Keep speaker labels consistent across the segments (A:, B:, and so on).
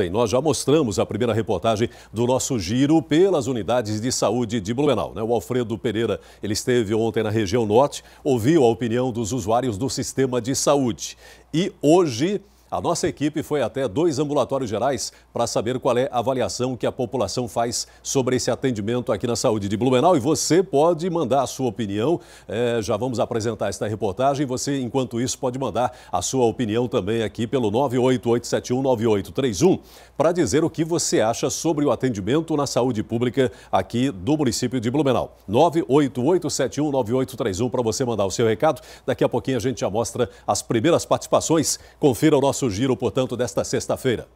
A: ontem nós já mostramos a primeira reportagem do nosso giro pelas unidades de saúde de Blumenau. Né? O Alfredo Pereira ele esteve ontem na região norte, ouviu a opinião dos usuários do sistema de saúde. E hoje a nossa equipe foi até dois ambulatórios gerais para saber qual é a avaliação que a população faz sobre esse atendimento aqui na saúde de Blumenau. E você pode mandar a sua opinião. É, já vamos apresentar esta reportagem. Você, enquanto isso, pode mandar a sua opinião também aqui pelo 988719831 para dizer o que você acha sobre o atendimento na saúde pública aqui do município de Blumenau. 988719831 para você mandar o seu recado. Daqui a pouquinho a gente já mostra as primeiras participações. Confira o nosso nosso giro, portanto, desta sexta-feira.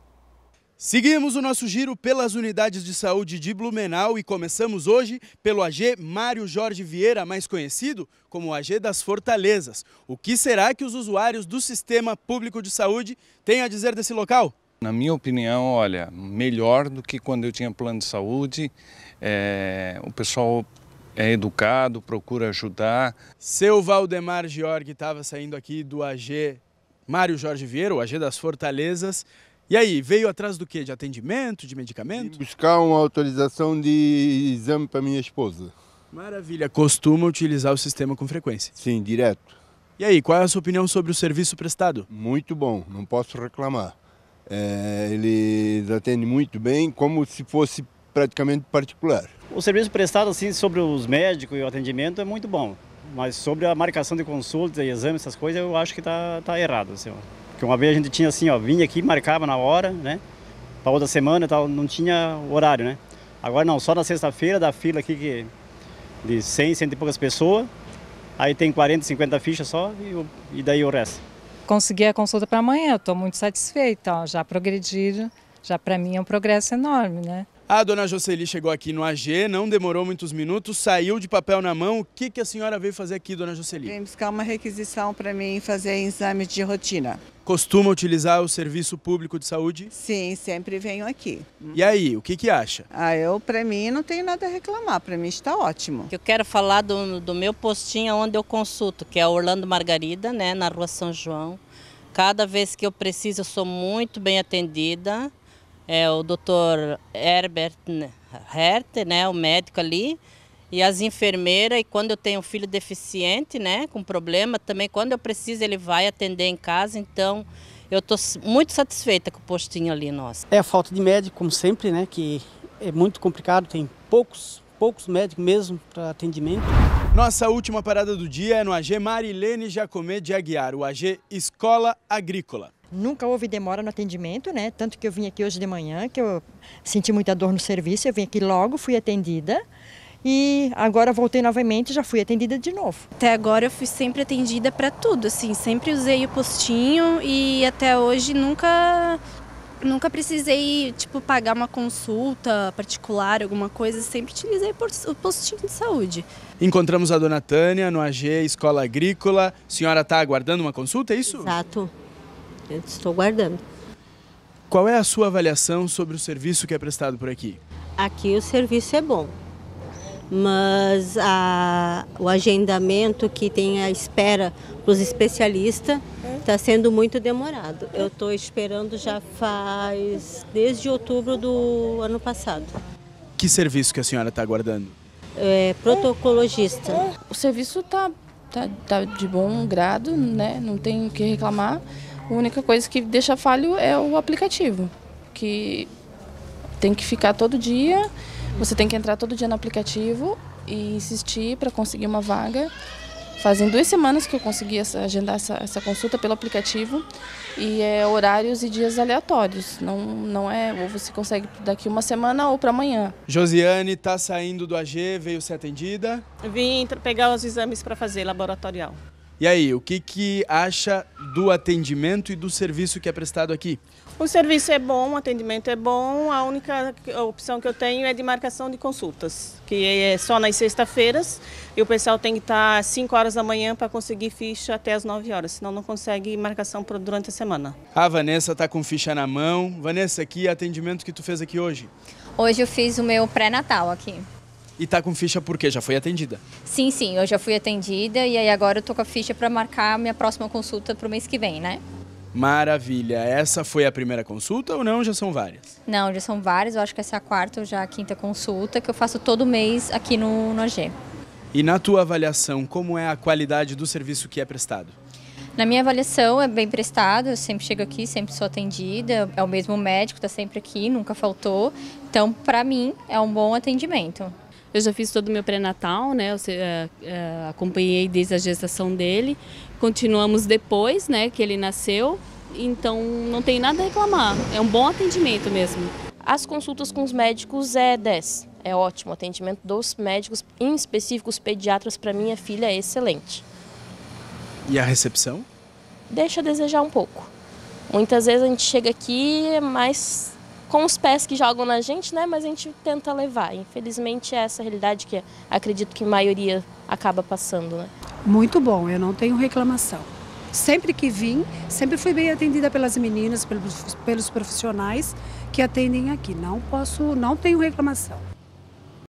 A: Seguimos o nosso giro pelas unidades de saúde de Blumenau e começamos hoje pelo AG Mário Jorge Vieira, mais conhecido como AG das Fortalezas. O que será que os usuários do sistema público de saúde têm a dizer desse local? Na minha opinião, olha, melhor do que quando eu tinha plano de saúde. É, o pessoal é educado, procura ajudar. Seu Valdemar Georg estava saindo aqui do AG Mário Jorge Vieira, o AG das Fortalezas. E aí, veio atrás do que? De atendimento, de medicamento? buscar uma autorização de exame para minha esposa. Maravilha, costuma utilizar o sistema com frequência? Sim, direto. E aí, qual é a sua opinião sobre o serviço prestado? Muito bom, não posso reclamar. É, eles atendem muito bem, como se fosse praticamente particular. O serviço prestado assim sobre os médicos e o atendimento é muito bom. Mas sobre a marcação de consulta e exame, essas coisas, eu acho que tá, tá errado. Assim, ó. Porque uma vez a gente tinha assim, ó, vinha aqui, marcava na hora, né? Para outra semana tal, não tinha horário, né? Agora não, só na sexta-feira da fila aqui que de 100, 100 e poucas pessoas, aí tem 40, 50 fichas só e, e daí o resto. Consegui a consulta para amanhã, estou muito satisfeita, ó, já progrediram, já para mim é um progresso enorme, né? A dona Jocely chegou aqui no AG, não demorou muitos minutos, saiu de papel na mão. O que, que a senhora veio fazer aqui, dona Jocely? Vim buscar uma requisição para mim fazer exame de rotina. Costuma utilizar o serviço público de saúde? Sim, sempre venho aqui. E aí, o que, que acha? Ah, eu, para mim, não tenho nada a reclamar, para mim está ótimo. Eu quero falar do, do meu postinho onde eu consulto, que é Orlando Margarida, né, na rua São João. Cada vez que eu preciso, eu sou muito bem atendida é, o Dr. Herbert Hert, né, o médico ali, e as enfermeiras. E quando eu tenho um filho deficiente, né, com problema, também quando eu preciso ele vai atender em casa. Então, eu estou muito satisfeita com o postinho ali nosso. É a falta de médico, como sempre, né, que é muito complicado, tem poucos, poucos médicos mesmo para atendimento. Nossa última parada do dia é no AG Marilene Jacomet de Aguiar, o AG Escola Agrícola. Nunca houve demora no atendimento, né? Tanto que eu vim aqui hoje de manhã, que eu senti muita dor no serviço, eu vim aqui logo, fui atendida. E agora voltei novamente, já fui atendida de novo. Até agora eu fui sempre atendida para tudo, assim, sempre usei o postinho e até hoje nunca nunca precisei, tipo, pagar uma consulta particular, alguma coisa, sempre utilizei o postinho de saúde. Encontramos a dona Tânia no AG Escola Agrícola. A senhora está aguardando uma consulta, é isso? Exato. Eu estou guardando. Qual é a sua avaliação sobre o serviço que é prestado por aqui? Aqui o serviço é bom, mas a, o agendamento que tem a espera para os especialistas está sendo muito demorado. Eu estou esperando já faz desde outubro do ano passado. Que serviço que a senhora está aguardando? É, protocologista. O serviço está tá, tá de bom grado, né? não tem o que reclamar. A única coisa que deixa falho é o aplicativo, que tem que ficar todo dia, você tem que entrar todo dia no aplicativo e insistir para conseguir uma vaga. Fazem duas semanas que eu consegui essa, agendar essa, essa, consulta pelo aplicativo e é horários e dias aleatórios. Não, não é, ou você consegue daqui uma semana ou para amanhã. Josiane está saindo do AG, veio ser atendida? Vim pegar os exames para fazer laboratorial. E aí, o que, que acha do atendimento e do serviço que é prestado aqui? O serviço é bom, o atendimento é bom. A única opção que eu tenho é de marcação de consultas, que é só nas sextas-feiras. E o pessoal tem que estar às 5 horas da manhã para conseguir ficha até às 9 horas, senão não consegue marcação durante a semana. A Vanessa está com ficha na mão. Vanessa, que atendimento que tu fez aqui hoje? Hoje eu fiz o meu pré-natal aqui. E tá com ficha porque já foi atendida? Sim, sim, eu já fui atendida e aí agora eu tô com a ficha para marcar minha próxima consulta pro mês que vem, né? Maravilha. Essa foi a primeira consulta ou não? Já são várias? Não, já são várias. Eu acho que essa é a quarta ou já a quinta consulta que eu faço todo mês aqui no, no AG. E na tua avaliação, como é a qualidade do serviço que é prestado? Na minha avaliação é bem prestado, eu sempre chego aqui, sempre sou atendida, é o mesmo médico, está sempre aqui, nunca faltou. Então, para mim, é um bom atendimento. Eu já fiz todo o meu pré-natal, né? Eu, é, é, acompanhei desde a gestação dele. Continuamos depois, né? Que ele nasceu. Então não tem nada a reclamar. É um bom atendimento mesmo. As consultas com os médicos é 10. É ótimo. O atendimento dos médicos, em específico os pediatras, para minha filha é excelente. E a recepção? Deixa a desejar um pouco. Muitas vezes a gente chega aqui é mais com os pés que jogam na gente, né? Mas a gente tenta levar. Infelizmente é essa realidade que acredito que a maioria acaba passando, né? Muito bom, eu não tenho reclamação. Sempre que vim, sempre fui bem atendida pelas meninas, pelos, pelos profissionais que atendem aqui. Não posso, não tenho reclamação.